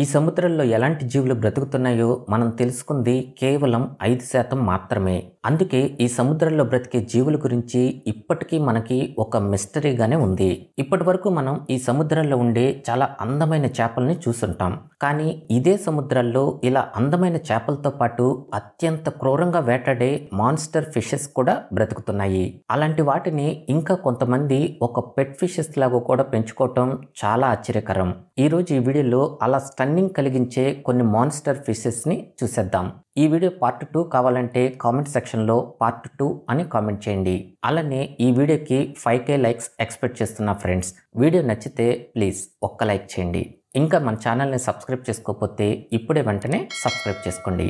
ఈ సముద్రంలో ఎలాంటి జీవులు బ్రతుకుతున్నాయో మనం తెలుసుకుంది కేవలం ఐదు శాతం మాత్రమే అందుకే ఈ సముద్రంలో బ్రతికే జీవుల గురించి ఇప్పటికీ మనకి ఒక మిస్టరీగానే ఉంది ఇప్పటి వరకు మనం ఈ సముద్రంలో ఉండే చాలా అందమైన చేపల్ని చూసుంటాం కానీ ఇదే సముద్రాల్లో ఇలా అందమైన చేపలతో పాటు అత్యంత క్రూరంగా వేటాడే మాన్స్టర్ ఫిషెస్ కూడా బ్రతుకుతున్నాయి అలాంటి వాటిని ఇంకా కొంతమంది ఒక పెట్ ఫిషెస్ లాగా కూడా పెంచుకోవటం చాలా ఆశ్చర్యకరం ఈరోజు ఈ వీడియోలో అలా స్టన్నింగ్ కలిగించే కొన్ని మాన్స్టర్ ఫిషెస్ని చూసేద్దాం ఈ వీడియో పార్ట్ టూ కావాలంటే కామెంట్ సెక్షన్లో పార్ట్ టూ అని కామెంట్ చేయండి అలానే ఈ వీడియోకి ఫైవ్ కే లైక్స్ ఎక్స్పెక్ట్ చేస్తున్న ఫ్రెండ్స్ వీడియో నచ్చితే ప్లీజ్ ఒక్క లైక్ చేయండి ఇంకా మన ఛానల్ని సబ్స్క్రైబ్ చేసుకోకపోతే ఇప్పుడే వెంటనే సబ్స్క్రైబ్ చేసుకోండి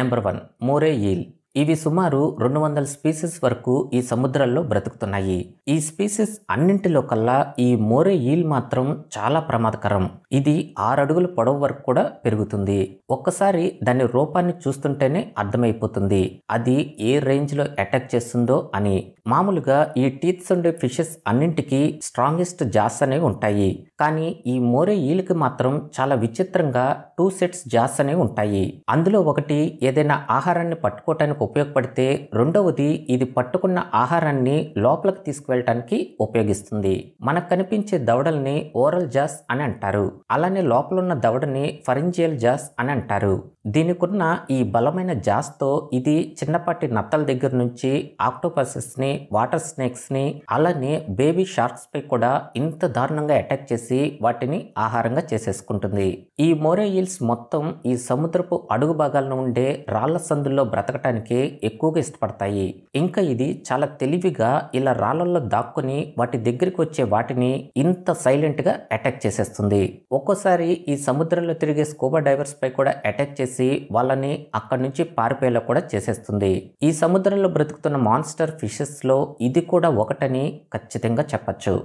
నెంబర్ వన్ మోరే ఈల్ ఇవి సుమారు రెండు వందల స్పీసెస్ వరకు ఈ సముద్రాల్లో బ్రతుకుతున్నాయి ఈ స్పీసెస్ అన్నింటిలో కల్లా ఈ మోరే ఈల్ మాత్రం చాలా ప్రమాదకరం ఇది ఆరు అడుగుల పొడవు వరకు కూడా పెరుగుతుంది ఒక్కసారి దాని రూపాన్ని చూస్తుంటేనే అర్థమైపోతుంది అది ఏ రేంజ్లో అటాక్ చేస్తుందో అని మామూలుగా ఈ టీత్స్ ఉండే ఫిషెస్ అన్నింటికి స్ట్రాంగెస్ట్ జాస్ అనే ఉంటాయి కానీ ఈ మోరే ఈల్కి మాత్రం చాలా విచిత్రంగా టూ సెట్స్ జాస్ అనే ఉంటాయి అందులో ఒకటి ఏదైనా ఆహారాన్ని పట్టుకోవటానికి ఉపయోగపడితే రెండవది ఇది పట్టుకున్న ఆహారాన్ని లోపలికి తీసుకువెళ్ళటానికి ఉపయోగిస్తుంది మనకు కనిపించే దవడల్ని ఓరల్ జాస్ అని అంటారు అలానే లోపలున్న దవడని ఫరింజియల్ జాస్ అని అంటారు దీనికున్న ఈ బలమైన జాస్తో ఇది చిన్నపాటి నత్తల దగ్గర నుంచి ఆక్టోపసెస్ని వాటర్ స్నేక్స్ని అలానే బేబీ షార్క్స్పై కూడా ఇంత దారుణంగా అటాక్ చేసి వాటిని ఆహారంగా చేసేసుకుంటుంది ఈ మోరేయిల్స్ మొత్తం ఈ సముద్రపు అడుగు భాగాలను ఉండే రాళ్ల సందుల్లో బ్రతకటానికి అయితే ఎక్కువగా ఇష్టపడతాయి ఇంకా ఇది చాలా తెలివిగా ఇలా రాళ్ళల్లో దాక్కుని వాటి దగ్గరికి వచ్చే వాటిని ఇంత సైలెంట్గా అటాక్ చేసేస్తుంది ఒక్కోసారి ఈ సముద్రంలో తిరిగే స్కూబా డైవర్స్ పై కూడా అటాక్ చేసి వాళ్ళని అక్కడి నుంచి పారిపోయేలా కూడా చేసేస్తుంది ఈ సముద్రంలో బ్రతుకుతున్న మాన్స్టర్ ఫిషెస్లో ఇది కూడా ఒకటని ఖచ్చితంగా చెప్పచ్చు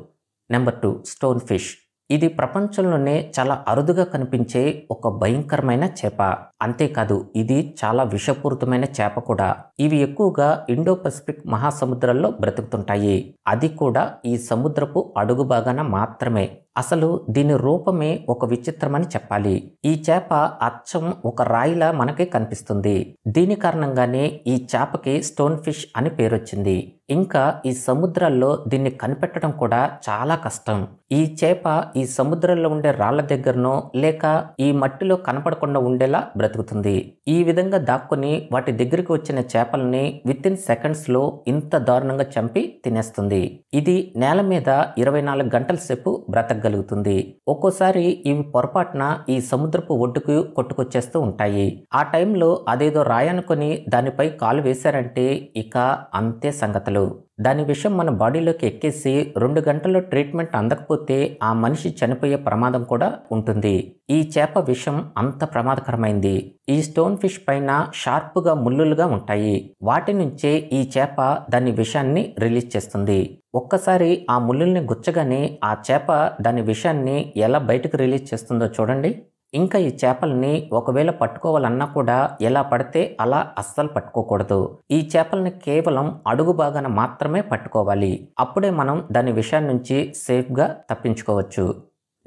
నెంబర్ టూ స్టోన్ ఫిష్ ఇది ప్రపంచంలోనే చాలా అరుదుగా కనిపించే ఒక భయంకరమైన చేప అంతేకాదు ఇది చాలా విషపూరితమైన చేప కూడా ఇవి ఎక్కువగా ఇండో పసిఫిక్ మహాసముద్రాల్లో బ్రతుకుతుంటాయి అది కూడా ఈ సముద్రపు అడుగు భాగాన మాత్రమే అసలు దీని రూపమే ఒక విచిత్రమని చెప్పాలి ఈ చేప అచ్చం ఒక రాయిలా మనకి కనిపిస్తుంది దీని కారణంగానే ఈ చేపకి స్టోన్ ఫిష్ అని పేరొచ్చింది ఇంకా ఈ సముద్రాల్లో దీన్ని కనిపెట్టడం కూడా చాలా కష్టం ఈ చేప ఈ సముద్రంలో ఉండే రాళ్ల దగ్గరనో లేక ఈ మట్టిలో కనపడకుండా ఉండేలా బ్రతుకుతుంది ఈ విధంగా దాక్కుని వాటి దగ్గరికి వచ్చిన చేపల్ని విత్ ఇన్ సెకండ్స్లో ఇంత దారుణంగా చంపి తినేస్తుంది ఇది నేల మీద ఇరవై నాలుగు గంటల సేపు బ్రతక తగ్గలుగుతుంది ఒక్కోసారి ఇవి పొరపాటున ఈ సముద్రపు ఒడ్డుకు కొట్టుకొచ్చేస్తూ ఉంటాయి ఆ టైంలో అదేదో రాయనుకొని దానిపై కాలు వేశారంటే ఇక అంతే సంగతులు దాని విషయం మన బాడీలోకి ఎక్కేసి రెండు గంటల్లో ట్రీట్మెంట్ అందకపోతే ఆ మనిషి చనిపోయే ప్రమాదం కూడా ఉంటుంది ఈ చేప విషం అంత ప్రమాదకరమైంది ఈ స్టోన్ ఫిష్ పైన షార్ప్గా ముల్లులుగా ఉంటాయి వాటి నుంచే ఈ చేప దాని విషాన్ని రిలీజ్ చేస్తుంది ఒక్కసారి ఆ ముళ్ళుల్ని గుచ్చగానే ఆ చేప దాని విషయాన్ని ఎలా బయటకు రిలీజ్ చేస్తుందో చూడండి ఇంకా ఈ చేపల్ని ఒకవేళ పట్టుకోవాలన్నా కూడా ఎలా పడితే అలా అస్సలు పట్టుకోకూడదు ఈ చేపల్ని కేవలం అడుగు భాగాన మాత్రమే పట్టుకోవాలి అప్పుడే మనం దాని విషయాన్ని నుంచి సేఫ్గా తప్పించుకోవచ్చు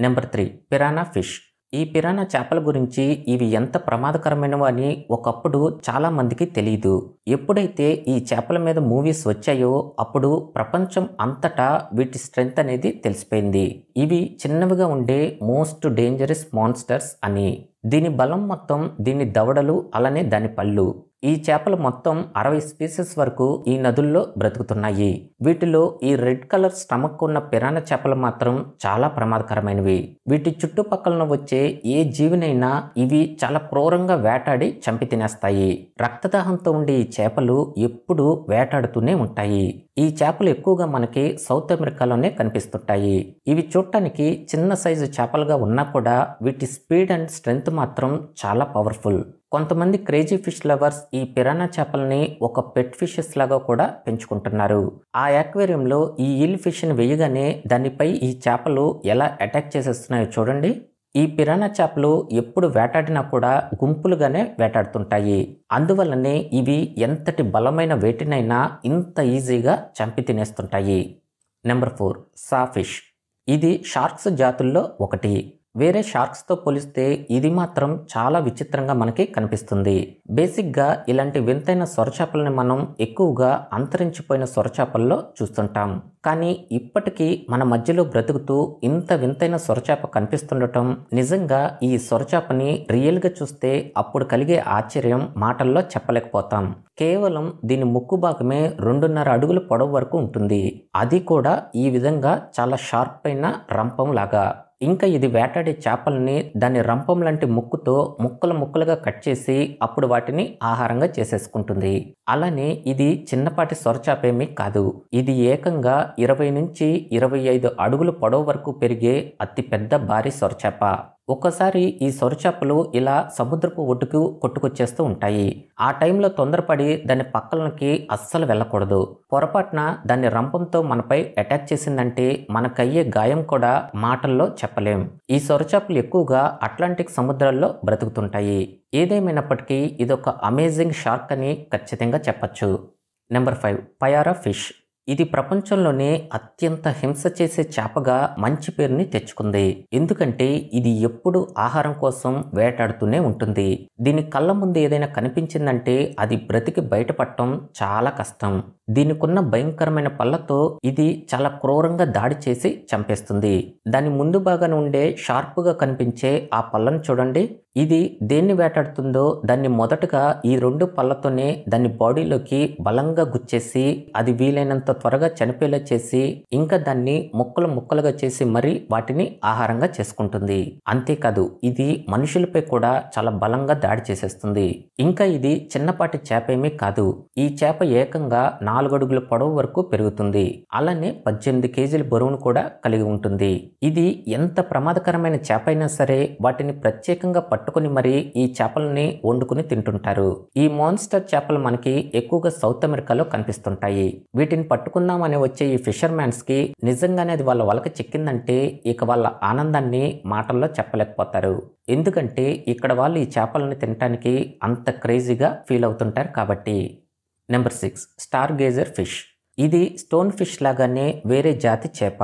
నెంబర్ త్రీ పిరానా ఫిష్ ఈ పిరాణా చేపల గురించి ఇవి ఎంత ప్రమాదకరమైనవో అని ఒకప్పుడు చాలామందికి తెలియదు ఎప్పుడైతే ఈ చేపల మీద మూవీస్ వచ్చాయో అప్పుడు ప్రపంచం అంతటా వీటి స్ట్రెంగ్త్ అనేది తెలిసిపోయింది ఇవి చిన్నవిగా ఉండే మోస్ట్ డేంజరస్ మాన్స్టర్స్ అని దీని బలం మొత్తం దీని దవడలు అలానే దాని పళ్ళు ఈ చేపలు మొత్తం అరవై స్పీసెస్ వరకు ఈ నదుల్లో బ్రతుకుతున్నాయి వీటిలో ఈ రెడ్ కలర్ స్టమక్ ఉన్న పిరాణ చేపలు మాత్రం చాలా ప్రమాదకరమైనవి వీటి చుట్టుపక్కల వచ్చే ఏ జీవినైనా ఇవి చాలా క్రూరంగా వేటాడి చంపి తినేస్తాయి రక్తదాహంతో ఉండే ఈ చేపలు ఎప్పుడూ వేటాడుతూనే ఉంటాయి ఈ చేపలు ఎక్కువగా మనకి సౌత్ అమెరికాలోనే కనిపిస్తుంటాయి ఇవి చూడటానికి చిన్న సైజు చేపలుగా ఉన్నా కూడా వీటి స్పీడ్ అండ్ స్ట్రెంగ్త్ మాత్రం చాలా పవర్ఫుల్ కొంతమంది క్రేజీ ఫిష్ లవర్స్ ఈ పిరానా చేపల్ని ఒక పెట్ ఫిషెస్ లాగా కూడా పెంచుకుంటున్నారు ఆ యాక్వేరియంలో ఈ ఇల్ ఫిష్ని వేయగానే దానిపై ఈ చేపలు ఎలా అటాక్ చేసేస్తున్నాయో చూడండి ఈ పిరాణా చేపలు ఎప్పుడు వేటాడినా కూడా గుంపులుగానే వేటాడుతుంటాయి అందువల్లనే ఇవి ఎంతటి బలమైన వేటినైనా ఇంత ఈజీగా చంపి తినేస్తుంటాయి నెంబర్ ఫోర్ సాఫిష్ ఇది షార్క్స్ జాతుల్లో ఒకటి వేరే షార్క్స్తో పోలిస్తే ఇది మాత్రం చాలా విచిత్రంగా మనకి కనిపిస్తుంది బేసిక్గా ఇలాంటి వింతైన సొరచేపల్ని మనం ఎక్కువగా అంతరించిపోయిన సొరచేపల్లో చూస్తుంటాం కానీ ఇప్పటికీ మన మధ్యలో బ్రతుకుతూ ఇంత వింతైన సొరచేప కనిపిస్తుండటం నిజంగా ఈ సొరచేపని రియల్గా చూస్తే అప్పుడు కలిగే ఆశ్చర్యం మాటల్లో చెప్పలేకపోతాం కేవలం దీని ముక్కు భాగమే రెండున్నర అడుగుల పొడవు వరకు ఉంటుంది అది కూడా ఈ విధంగా చాలా షార్ప్ అయిన రంపం లాగా ఇంకా ఇది వేటాడే చేపల్ని దాని రంపం లాంటి ముక్కుతో ముక్కలు ముక్కలుగా కట్ చేసి అప్పుడు వాటిని ఆహారంగా చేసేసుకుంటుంది అలానే ఇది చిన్నపాటి సొరచాపేమీ కాదు ఇది ఏకంగా ఇరవై నుంచి ఇరవై ఐదు అడుగుల పొడవు వరకు పెరిగే అతిపెద్ద భారీ సొరచేప ఒక్కసారి ఈ సొరచేపలు ఇలా సముద్రపు ఒడ్డుకు కొట్టుకొచ్చేస్తూ ఉంటాయి ఆ టైంలో తొందరపడి దాని పక్కలకి అస్సలు వెళ్ళకూడదు పొరపాటున దాన్ని రంపంతో మనపై అటాక్ చేసిందంటే మనకయ్యే గాయం కూడా మాటల్లో చెప్పలేం ఈ సొరచేపలు ఎక్కువగా అట్లాంటిక్ సముద్రాల్లో బ్రతుకుతుంటాయి ఏదేమైనప్పటికీ ఇదొక అమేజింగ్ షార్క్ అని ఖచ్చితంగా చెప్పచ్చు నెంబర్ ఫైవ్ పయారా ఫిష్ ఇది ప్రపంచంలోనే అత్యంత హింస చేసే చేపగా మంచి పేరుని తెచ్చుకుంది ఎందుకంటే ఇది ఎప్పుడు ఆహారం కోసం వేటాడుతూనే ఉంటుంది దీని కళ్ళ ముందు ఏదైనా కనిపించిందంటే అది బ్రతికి బయటపడటం చాలా కష్టం దీనికున్న భయంకరమైన పళ్ళతో ఇది చాలా క్రూరంగా దాడి చేసి చంపేస్తుంది దాని ముందు భాగాన ఉండే షార్ప్గా కనిపించే ఆ పళ్ళను చూడండి ఇది దేన్ని వేటాడుతుందో దాన్ని మొదటగా ఈ రెండు పళ్ళతోనే దాన్ని బాడీలోకి బలంగా గుచ్చేసి అది వీలైనంత త్వరగా చనిపోయేలా చేసి ఇంకా దాన్ని ముక్కలు ముక్కలుగా చేసి మరి వాటిని ఆహారంగా చేసుకుంటుంది అంతేకాదు ఇది మనుషులపై కూడా చాలా బలంగా దాడి చేసేస్తుంది ఇంకా ఇది చిన్నపాటి చేప ఏమీ కాదు ఈ చేప ఏకంగా నాలుగు అడుగుల పొడవు వరకు పెరుగుతుంది అలానే పద్దెనిమిది కేజీల బరువును కూడా కలిగి ఉంటుంది ఇది ఎంత ప్రమాదకరమైన చేప అయినా సరే వాటిని ప్రత్యేకంగా పట్టు పట్టుకుని మరి ఈ చేపలని వండుకుని తింటుంటారు ఈ మాన్స్టర్ చేపలు మనకి ఎక్కువగా సౌత్ అమెరికాలో కనిపిస్తుంటాయి వీటిని పట్టుకుందామని వచ్చే ఈ ఫిషర్మ్యాన్స్ కి నిజంగానే అది వాళ్ళ వలక చిక్కిందంటే ఇక వాళ్ళ ఆనందాన్ని మాటల్లో చెప్పలేకపోతారు ఎందుకంటే ఇక్కడ వాళ్ళు ఈ చేపలను తినటానికి అంత క్రేజీగా ఫీల్ అవుతుంటారు కాబట్టి number six stargazer fish ఇది స్టోన్ ఫిష్ లాగానే వేరే జాతి చేప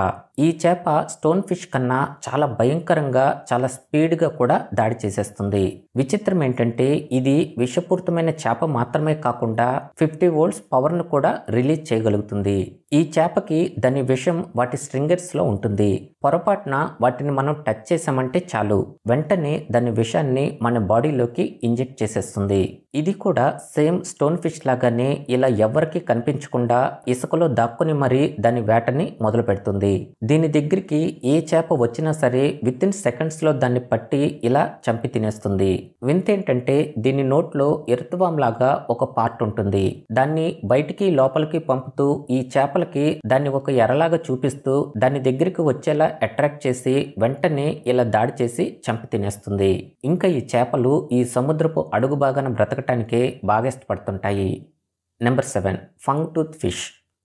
ఈ చేప స్టోన్ ఫిష్ కన్నా చాలా భయంకరంగా చాలా స్పీడ్గా కూడా దాడి చేసేస్తుంది విచిత్రం ఏంటంటే ఇది విషపూరితమైన చేప మాత్రమే కాకుండా ఫిఫ్టీ వోల్ట్స్ పవర్ను కూడా రిలీజ్ చేయగలుగుతుంది ఈ చేపకి దాని విషం వాటి స్ట్రింగర్స్లో ఉంటుంది పొరపాటున వాటిని మనం టచ్ చేసామంటే చాలు వెంటనే దాని విషాన్ని మన బాడీలోకి ఇంజెక్ట్ చేసేస్తుంది ఇది కూడా సేమ్ స్టోన్ ఫిష్ లాగానే ఇలా ఎవరికి కనిపించకుండా ఇసుకలో దాక్కుని మరీ దాని వేటని మొదలు పెడుతుంది దీని దగ్గరికి ఏ చేప వచ్చినా సరే విత్ ఇన్ సెకండ్స్లో దాన్ని పట్టి ఇలా చంపి తినేస్తుంది వింతేంటంటే దీని నోట్లో ఎరుతువాం లాగా ఒక పార్ట్ ఉంటుంది దాన్ని బయటికి లోపలికి పంపుతూ ఈ చేపలకి దాన్ని ఒక ఎరలాగా చూపిస్తూ దాని దగ్గరికి వచ్చేలా అట్రాక్ట్ చేసి వెంటనే ఇలా దాడి చేసి చంపి తినేస్తుంది ఇంకా ఈ చేపలు ఈ సముద్రపు అడుగు భాగాన బ్రతకటానికే బాగా ఇష్టపడుతుంటాయి number seven fangtooth fish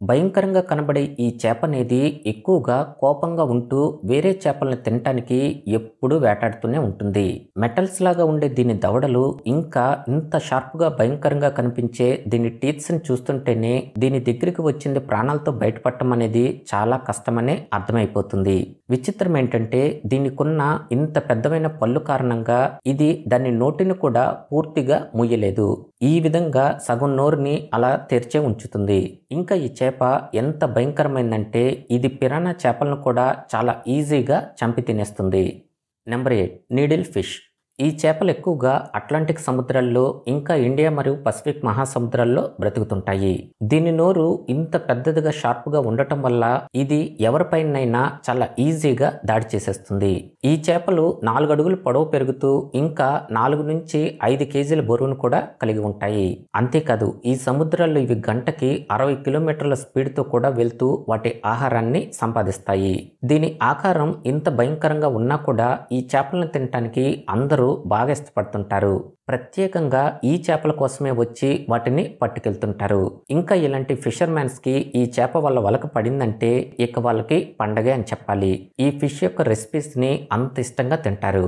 భయంకరంగా కనబడే ఈ చేప అనేది ఎక్కువగా కోపంగా ఉంటూ వేరే చేపలను తినటానికి ఎప్పుడూ వేటాడుతూనే ఉంటుంది మెటల్స్ లాగా ఉండే దీని దవడలు ఇంకా ఇంత షార్ప్గా భయంకరంగా కనిపించే దీని టీత్స్ని చూస్తుంటేనే దీని దగ్గరికి వచ్చింది ప్రాణాలతో బయటపడటం అనేది చాలా కష్టమనే అర్థమైపోతుంది విచిత్రం ఏంటంటే దీనికున్న ఇంత పెద్దమైన పళ్ళు కారణంగా ఇది దాని నోటిని కూడా పూర్తిగా ముయ్యలేదు ఈ విధంగా సగం నోరుని అలా తెరిచే ఉంచుతుంది ఇంకా ఈ చేప ఎంత భయంకరమైందంటే ఇది పిరాణా చేపలను కూడా చాలా ఈజీగా చంపి తినేస్తుంది నెంబర్ ఎయిట్ నీడిల్ ఫిష్ ఈ చేపలు ఎక్కువగా అట్లాంటిక్ సముద్రాల్లో ఇంకా ఇండియా మరియు పసిఫిక్ మహాసముద్రాల్లో బ్రతుకుతుంటాయి దీని నోరు ఇంత పెద్దదిగా షార్ప్గా ఉండటం వల్ల ఇది ఎవరిపైనైనా చాలా ఈజీగా దాడి చేసేస్తుంది ఈ చేపలు నాలుగు అడుగులు పొడవు పెరుగుతూ ఇంకా నాలుగు నుంచి ఐదు కేజీల బరువును కూడా కలిగి ఉంటాయి అంతేకాదు ఈ సముద్రాల్లో ఇవి గంటకి అరవై కిలోమీటర్ల స్పీడ్తో కూడా వెళ్తూ వాటి ఆహారాన్ని సంపాదిస్తాయి దీని ఆకారం ఇంత భయంకరంగా ఉన్నా కూడా ఈ చేపలను తినటానికి అందరూ అందరూ బాగా ఇష్టపడుతుంటారు ప్రత్యేకంగా ఈ చేపల కోసమే వచ్చి వాటిని పట్టుకెళ్తుంటారు ఇంకా ఇలాంటి ఫిషర్మెన్స్కి ఈ చేప వల్ల వలక పడిందంటే ఇక వాళ్ళకి పండగ అని చెప్పాలి ఈ ఫిష్ యొక్క రెసిపీస్ని అంత ఇష్టంగా తింటారు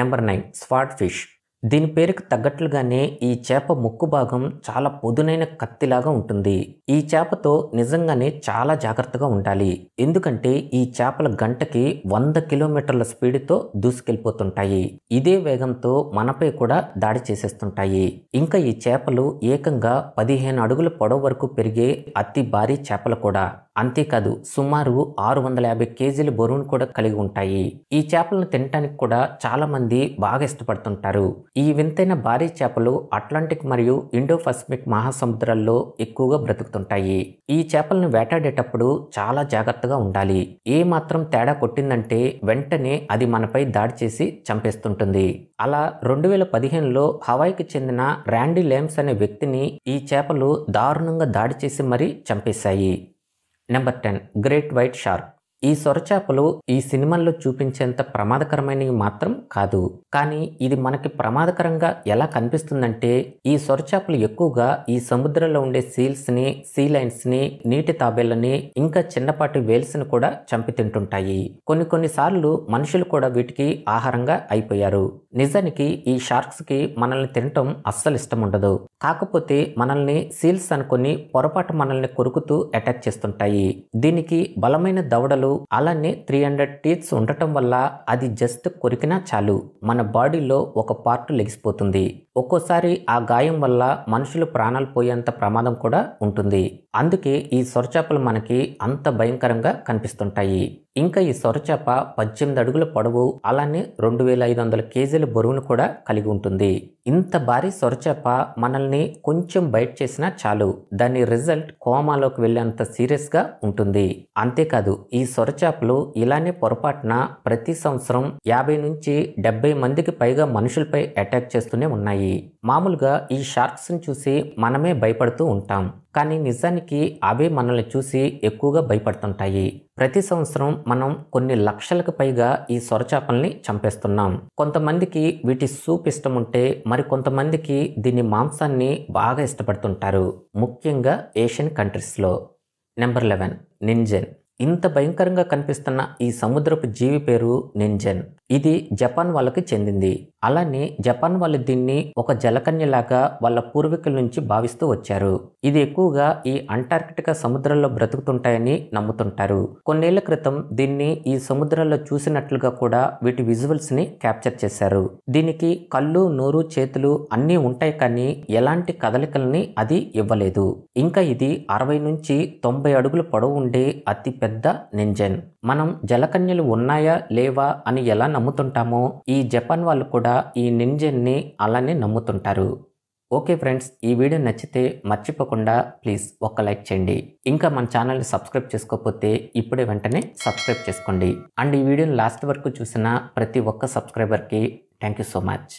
నెంబర్ నైన్ స్వాట్ ఫిష్ దీని పేరుకు తగ్గట్లుగానే ఈ చేప ముక్కు భాగం చాలా పొదునైన కత్తిలాగా ఉంటుంది ఈ చేపతో నిజంగానే చాలా జాగ్రత్తగా ఉండాలి ఎందుకంటే ఈ చేపల గంటకి వంద కిలోమీటర్ల స్పీడ్తో దూసుకెళ్ళిపోతుంటాయి ఇదే వేగంతో మనపై కూడా దాడి చేసేస్తుంటాయి ఇంకా ఈ చేపలు ఏకంగా పదిహేను అడుగుల పొడవు వరకు పెరిగే అతి భారీ చేపలు కూడా అంతేకాదు సుమారు ఆరు వందల యాభై కేజీల బరువును కూడా కలిగి ఉంటాయి ఈ చేపలను తినటానికి కూడా చాలా మంది బాగా ఇష్టపడుతుంటారు ఈ వింతైన భారీ చేపలు అట్లాంటిక్ మరియు ఇండో పసిఫిక్ మహాసముద్రాల్లో ఎక్కువగా బ్రతుకుతుంటాయి ఈ చేపలను వేటాడేటప్పుడు చాలా జాగ్రత్తగా ఉండాలి ఏ మాత్రం తేడా కొట్టిందంటే వెంటనే అది మనపై దాడి చేసి చంపేస్తుంటుంది అలా రెండు వేల పదిహేనులో హవాయికి చెందిన ర్యాండీ లేమ్స్ అనే వ్యక్తిని ఈ చేపలు దారుణంగా దాడి చేసి మరీ చంపేశాయి Number 10. Great White Shark ఈ సొరచేపలు ఈ సినిమాల్లో చూపించేంత ప్రమాదకరమైనవి మాత్రం కాదు కానీ ఇది మనకి ప్రమాదకరంగా ఎలా కనిపిస్తుందంటే ఈ సొరచేపలు ఎక్కువగా ఈ సముద్రంలో ఉండే సీల్స్ని సీ లైన్స్ని నీటి తాబేళ్ళని ఇంకా చిన్నపాటి వేల్స్ని కూడా చంపి తింటుంటాయి కొన్ని కొన్నిసార్లు మనుషులు కూడా వీటికి ఆహారంగా అయిపోయారు నిజానికి ఈ షార్క్స్కి మనల్ని తినటం అస్సలు ఇష్టం ఉండదు కాకపోతే మనల్ని సీల్స్ అనుకుని పొరపాటు మనల్ని కొరుకుతూ అటాక్ చేస్తుంటాయి దీనికి బలమైన దవడలు అలానే త్రీ హండ్రెడ్ టీత్స్ ఉండటం వల్ల అది జస్ట్ కొరికినా చాలు మన బాడీలో ఒక పార్ట్ లెగిసిపోతుంది ఒక్కోసారి ఆ గాయం వల్ల మనుషులు ప్రాణాలు పోయేంత ప్రమాదం కూడా ఉంటుంది అందుకే ఈ సొరచేపలు మనకి అంత భయంకరంగా కనిపిస్తుంటాయి ఇంకా ఈ సొరచేప పద్దెనిమిది అడుగుల పొడవు అలానే రెండు వేల ఐదు వందల కేజీల బరువును కూడా కలిగి ఉంటుంది ఇంత భారీ సొరచేప మనల్ని కొంచెం బయట చేసినా చాలు దాని రిజల్ట్ కోమాలోకి వెళ్ళేంత సీరియస్గా ఉంటుంది అంతేకాదు ఈ సొరచేపలు ఇలానే పొరపాటున ప్రతి సంవత్సరం యాభై నుంచి డెబ్బై మందికి పైగా మనుషులపై అటాక్ చేస్తూనే ఉన్నాయి ఉంటాయి మామూలుగా ఈ షార్క్స్ని చూసి మనమే భయపడుతూ ఉంటాం కానీ నిజానికి అవే మనల్ని చూసి ఎక్కువగా భయపడుతుంటాయి ప్రతి సంవత్సరం మనం కొన్ని లక్షలకు పైగా ఈ సొరచేపల్ని చంపేస్తున్నాం కొంతమందికి వీటి సూప్ ఇష్టం ఉంటే మరి కొంతమందికి దీని మాంసాన్ని బాగా ఇష్టపడుతుంటారు ముఖ్యంగా ఏషియన్ కంట్రీస్లో నెంబర్ లెవెన్ నింజన్ ఇంత భయంకరంగా కనిపిస్తున్న ఈ సముద్రపు జీవి పేరు నింజన్ ఇది జపాన్ వాళ్ళకి చెందింది అలానే జపాన్ వాళ్ళు దీన్ని ఒక జలకన్యలాగా వాళ్ళ పూర్వీకుల నుంచి భావిస్తూ వచ్చారు ఇది ఎక్కువగా ఈ అంటార్కిటికా సముద్రంలో బ్రతుకుతుంటాయని నమ్ముతుంటారు కొన్నేళ్ల క్రితం దీన్ని ఈ సముద్రంలో చూసినట్లుగా కూడా వీటి విజువల్స్ ని క్యాప్చర్ చేశారు దీనికి కళ్ళు నోరు చేతులు అన్నీ ఉంటాయి కానీ ఎలాంటి కదలికల్ని అది ఇవ్వలేదు ఇంకా ఇది అరవై నుంచి తొంభై అడుగుల పొడవు ఉండే అతి పెద్ద పెద్ద నింజన్ మనం జలకన్యలు ఉన్నాయా లేవా అని ఎలా నమ్ముతుంటామో ఈ జపాన్ వాళ్ళు కూడా ఈ నింజన్ని అలానే నమ్ముతుంటారు ఓకే ఫ్రెండ్స్ ఈ వీడియో నచ్చితే మర్చిపోకుండా ప్లీజ్ ఒక్క లైక్ చేయండి ఇంకా మన ఛానల్ని సబ్స్క్రైబ్ చేసుకోకపోతే ఇప్పుడే వెంటనే సబ్స్క్రైబ్ చేసుకోండి అండ్ ఈ వీడియోని లాస్ట్ వరకు చూసిన ప్రతి ఒక్క సబ్స్క్రైబర్కి థ్యాంక్ యూ సో మచ్